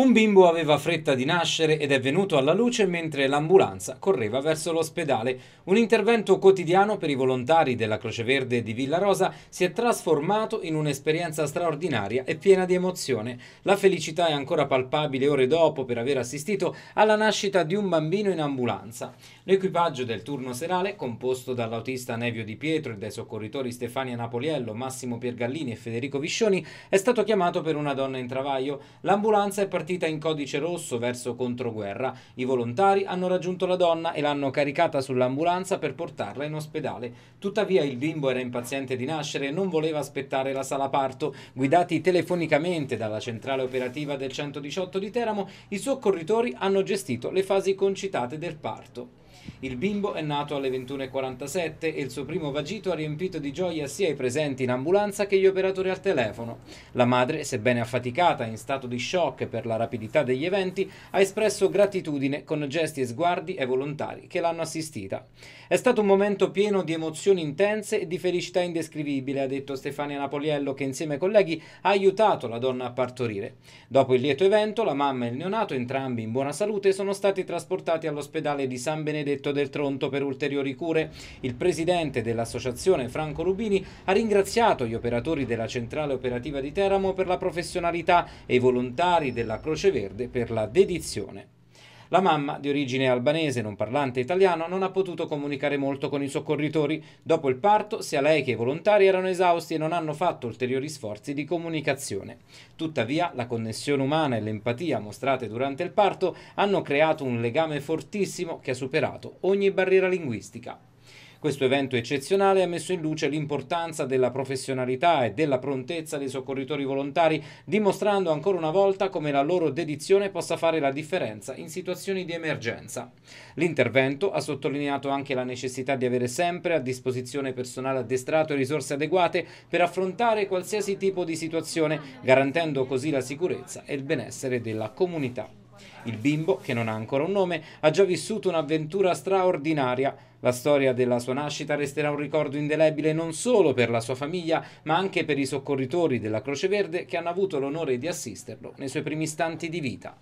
Un bimbo aveva fretta di nascere ed è venuto alla luce mentre l'ambulanza correva verso l'ospedale. Un intervento quotidiano per i volontari della Croce Verde di Villa Rosa si è trasformato in un'esperienza straordinaria e piena di emozione. La felicità è ancora palpabile ore dopo per aver assistito alla nascita di un bambino in ambulanza. L'equipaggio del turno serale, composto dall'autista Nevio Di Pietro e dai soccorritori Stefania Napoliello, Massimo Piergallini e Federico Viscioni, è stato chiamato per una donna in travaglio. L'ambulanza è partita partita in codice rosso verso Controguerra. I volontari hanno raggiunto la donna e l'hanno caricata sull'ambulanza per portarla in ospedale. Tuttavia il bimbo era impaziente di nascere e non voleva aspettare la sala parto. Guidati telefonicamente dalla centrale operativa del 118 di Teramo, i soccorritori hanno gestito le fasi concitate del parto. Il bimbo è nato alle 21.47 e il suo primo vagito ha riempito di gioia sia i presenti in ambulanza che gli operatori al telefono. La madre, sebbene affaticata e in stato di shock per la rapidità degli eventi, ha espresso gratitudine con gesti e sguardi ai volontari che l'hanno assistita. È stato un momento pieno di emozioni intense e di felicità indescrivibile, ha detto Stefania Napoliello che insieme ai colleghi ha aiutato la donna a partorire. Dopo il lieto evento, la mamma e il neonato, entrambi in buona salute, sono stati trasportati all'ospedale di San Benedetto Benedetto del Tronto per ulteriori cure. Il presidente dell'associazione Franco Rubini ha ringraziato gli operatori della centrale operativa di Teramo per la professionalità e i volontari della Croce Verde per la dedizione. La mamma, di origine albanese non parlante italiano, non ha potuto comunicare molto con i soccorritori. Dopo il parto, sia lei che i volontari erano esausti e non hanno fatto ulteriori sforzi di comunicazione. Tuttavia, la connessione umana e l'empatia mostrate durante il parto hanno creato un legame fortissimo che ha superato ogni barriera linguistica. Questo evento eccezionale ha messo in luce l'importanza della professionalità e della prontezza dei soccorritori volontari, dimostrando ancora una volta come la loro dedizione possa fare la differenza in situazioni di emergenza. L'intervento ha sottolineato anche la necessità di avere sempre a disposizione personale addestrato e risorse adeguate per affrontare qualsiasi tipo di situazione, garantendo così la sicurezza e il benessere della comunità. Il bimbo, che non ha ancora un nome, ha già vissuto un'avventura straordinaria. La storia della sua nascita resterà un ricordo indelebile non solo per la sua famiglia, ma anche per i soccorritori della Croce Verde che hanno avuto l'onore di assisterlo nei suoi primi istanti di vita.